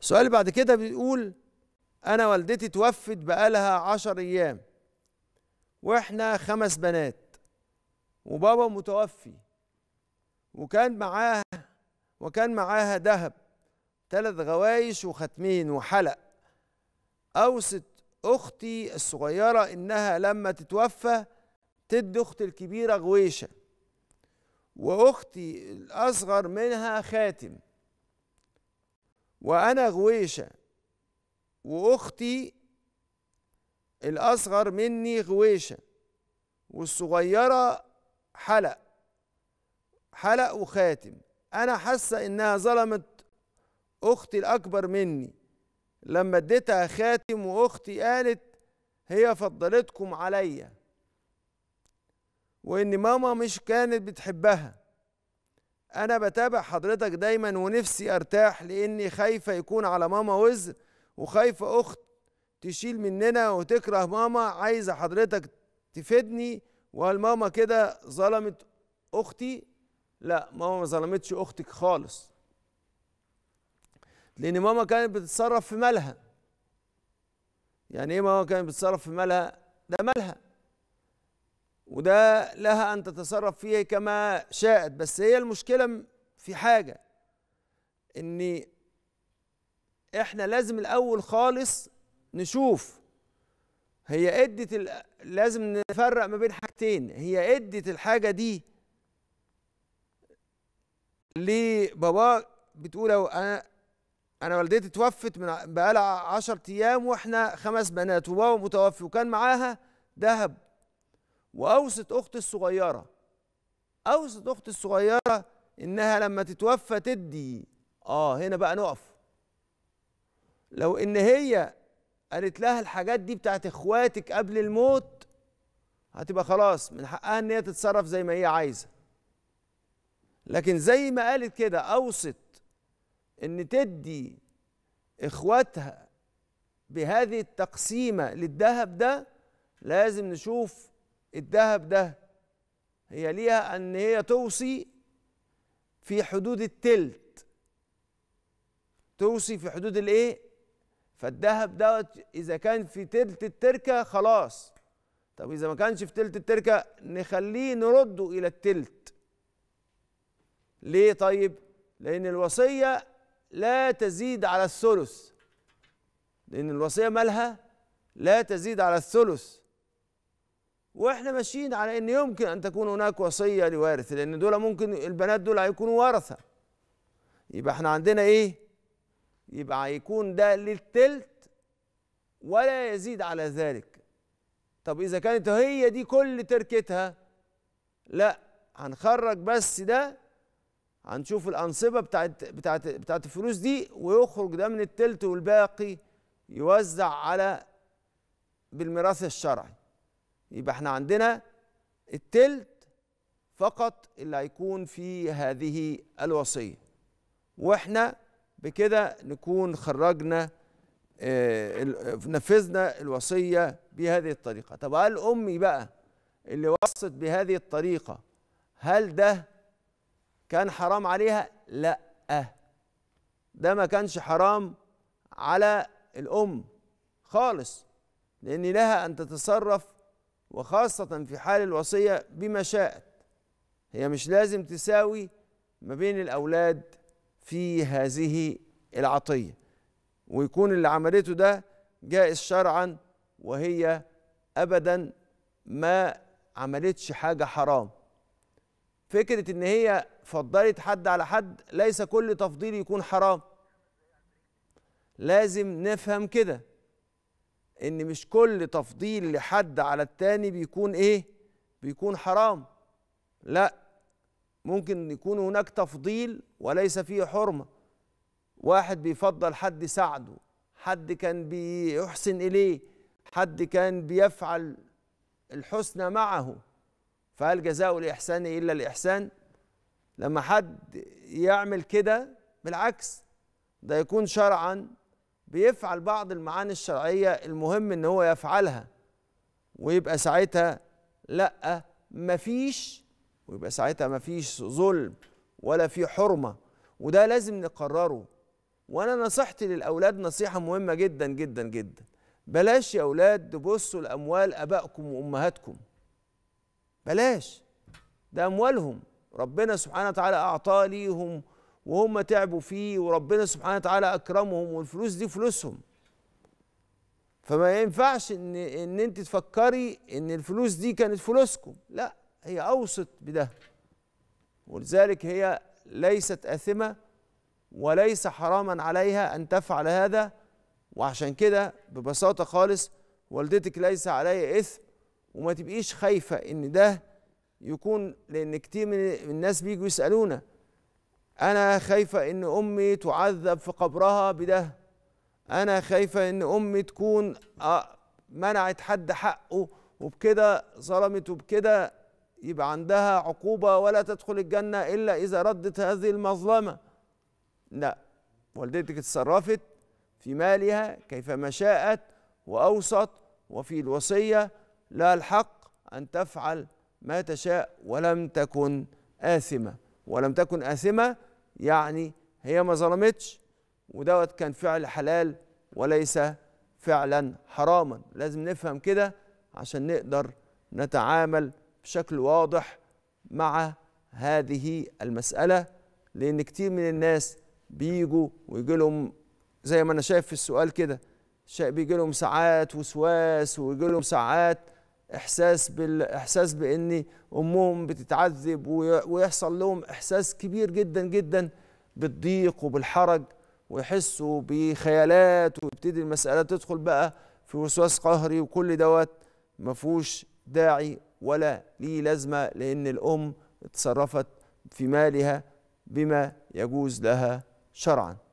السؤال بعد كده بيقول انا والدتي توفت بقالها عشر ايام واحنا خمس بنات وبابا متوفي وكان معاها وكان معاها ذهب ثلاث غوايش وختمين وحلق اوصت اختي الصغيره انها لما تتوفى تدي اختي الكبيره غويشه واختي الاصغر منها خاتم وأنا غويشة وأختي الأصغر مني غويشة والصغيرة حلق حلق وخاتم أنا حاسة إنها ظلمت أختي الأكبر مني لما اديتها خاتم وأختي قالت هي فضلتكم عليا وإن ماما مش كانت بتحبها انا بتابع حضرتك دايما ونفسي ارتاح لاني خايفه يكون على ماما وزر وخايفه اخت تشيل مننا وتكره ماما عايزه حضرتك تفيدني وهل ماما كده ظلمت اختي لا ماما ما ظلمتش اختك خالص لان ماما كانت بتتصرف في مالها يعني ايه ماما كانت بتتصرف في مالها ده مالها وده لها أن تتصرف فيه كما شاءت بس هي المشكلة في حاجة إن إحنا لازم الأول خالص نشوف هي ادت لازم نفرق ما بين حاجتين هي ادت الحاجه دي لبابا بتقول انا انا والدتي توفت من بقالها 10 ايام واحنا خمس بنات وبابا متوفي وكان معاها ذهب واوصت اختي الصغيره اوصت اختي الصغيره انها لما تتوفى تدي اه هنا بقى نقف لو ان هي قالت لها الحاجات دي بتاعت اخواتك قبل الموت هتبقى خلاص من حقها ان هي تتصرف زي ما هي عايزه لكن زي ما قالت كده اوصت ان تدي اخواتها بهذه التقسيمه للذهب ده لازم نشوف الذهب ده هي ليها ان هي توصي في حدود التلت توصي في حدود الايه فالذهب دوت اذا كان في تلت التركه خلاص طب اذا ما كانش في تلت التركه نخليه نرده الى التلت ليه طيب لان الوصيه لا تزيد على الثلث لان الوصيه مالها لا تزيد على الثلث واحنا ماشيين على ان يمكن ان تكون هناك وصيه لوارث لان دول ممكن البنات دول هيكونوا ورثه يبقى احنا عندنا ايه يبقى هيكون ده للتلت ولا يزيد على ذلك طب اذا كانت هي دي كل تركتها لا هنخرج بس ده هنشوف الانصبه بتاعت بتاعت بتاعت الفلوس دي ويخرج ده من التلت والباقي يوزع على بالميراث الشرعي يبقى احنا عندنا التلت فقط اللي هيكون في هذه الوصية واحنا بكده نكون خرجنا آه، نفذنا الوصية بهذه الطريقة طب هل أمي بقى اللي وصت بهذه الطريقة هل ده كان حرام عليها؟ لأ ده ما كانش حرام على الأم خالص لأن لها أن تتصرف وخاصة في حال الوصية بما شاءت هي مش لازم تساوي ما بين الأولاد في هذه العطية ويكون اللي عملته ده جائز شرعا وهي أبدا ما عملتش حاجة حرام فكرة إن هي فضلت حد على حد ليس كل تفضيل يكون حرام لازم نفهم كده ان مش كل تفضيل لحد على التاني بيكون ايه بيكون حرام لا ممكن يكون هناك تفضيل وليس فيه حرمه واحد بيفضل حد ساعده حد كان بيحسن اليه حد كان بيفعل الحسنى معه فهل جزاء الاحسان الا الاحسان لما حد يعمل كده بالعكس ده يكون شرعا بيفعل بعض المعاني الشرعية المهم ان هو يفعلها ويبقى ساعتها لا مفيش ويبقى ساعتها مفيش ظلم ولا في حرمة وده لازم نقرره وانا نصيحتي للاولاد نصيحة مهمة جدا جدا جدا بلاش يا اولاد تبصوا لاموال ابائكم وامهاتكم بلاش ده اموالهم ربنا سبحانه وتعالى اعطى ليهم وهم تعبوا فيه وربنا سبحانه وتعالى اكرمهم والفلوس دي فلوسهم فما ينفعش ان ان انت تفكري ان الفلوس دي كانت فلوسكم لا هي اوسط بده ولذلك هي ليست اثمه وليس حراما عليها ان تفعل هذا وعشان كده ببساطه خالص والدتك ليس عليها اثم وما تبقيش خايفه ان ده يكون لان كتير من الناس بيجوا يسالونا أنا خايفة إن أمي تعذب في قبرها بده أنا خايفة إن أمي تكون آه، منعت حد حقه وبكده ظلمت وبكده يبقى عندها عقوبة ولا تدخل الجنة إلا إذا ردت هذه المظلمة لا والدتك اتصرفت في مالها كيفما شاءت وأوصت وفي الوصية لها الحق أن تفعل ما تشاء ولم تكن آثمة ولم تكن آثمة يعني هي ما ظلمتش ودوت كان فعل حلال وليس فعلا حراما لازم نفهم كده عشان نقدر نتعامل بشكل واضح مع هذه المسألة لأن كتير من الناس بيجوا ويجي لهم زي ما أنا شايف في السؤال كده بيجي لهم ساعات وسواس ويجي لهم ساعات احساس بالاحساس بان امهم بتتعذب ويحصل لهم احساس كبير جدا جدا بالضيق وبالحرج ويحسوا بخيالات ويبتدي المساله تدخل بقى في وسواس قهري وكل دوت مفهوش داعي ولا ليه لازمه لان الام اتصرفت في مالها بما يجوز لها شرعا